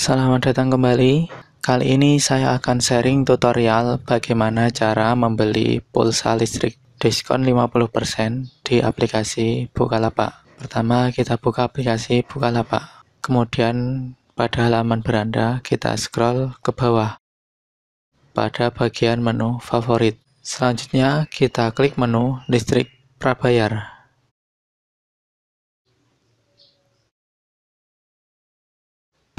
Selamat datang kembali. Kali ini saya akan sharing tutorial bagaimana cara membeli pulsa listrik diskon 50% di aplikasi Bukalapak. Pertama, kita buka aplikasi Bukalapak. Kemudian, pada halaman beranda, kita scroll ke bawah pada bagian menu favorit. Selanjutnya, kita klik menu listrik prabayar.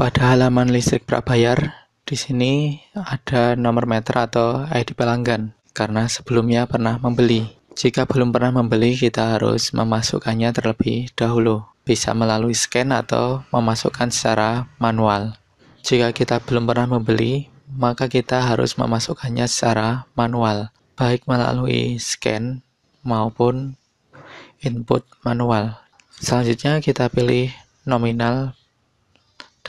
Pada halaman listrik prabayar, di sini ada nomor meter atau ID pelanggan karena sebelumnya pernah membeli. Jika belum pernah membeli, kita harus memasukkannya terlebih dahulu. Bisa melalui scan atau memasukkan secara manual. Jika kita belum pernah membeli, maka kita harus memasukkannya secara manual, baik melalui scan maupun input manual. Selanjutnya kita pilih nominal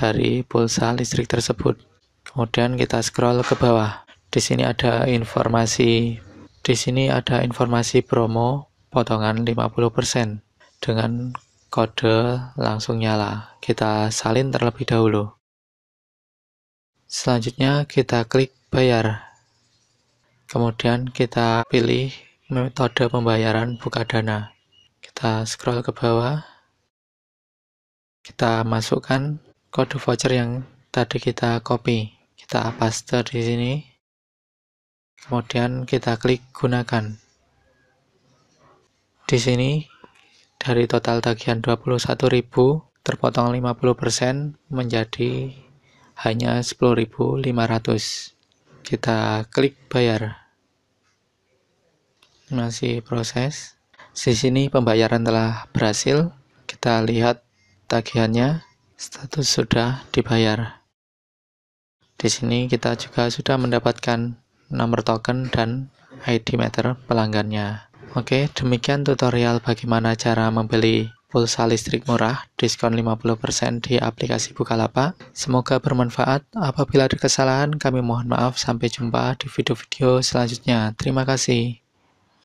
dari pulsa listrik tersebut. Kemudian kita scroll ke bawah. Di sini ada informasi di sini ada informasi promo potongan 50% dengan kode langsung nyala. Kita salin terlebih dahulu. Selanjutnya kita klik bayar. Kemudian kita pilih metode pembayaran buka dana. Kita scroll ke bawah. Kita masukkan kode voucher yang tadi kita copy. Kita paste di sini. Kemudian kita klik gunakan. Di sini dari total tagihan 21.000 terpotong 50% menjadi hanya 10.500. Kita klik bayar. Masih proses. Di sini pembayaran telah berhasil. Kita lihat tagihannya status sudah dibayar. Di sini kita juga sudah mendapatkan nomor token dan ID meter pelanggannya. Oke, demikian tutorial bagaimana cara membeli pulsa listrik murah, diskon 50% di aplikasi Bukalapak. Semoga bermanfaat. Apabila ada kesalahan, kami mohon maaf. Sampai jumpa di video-video selanjutnya. Terima kasih.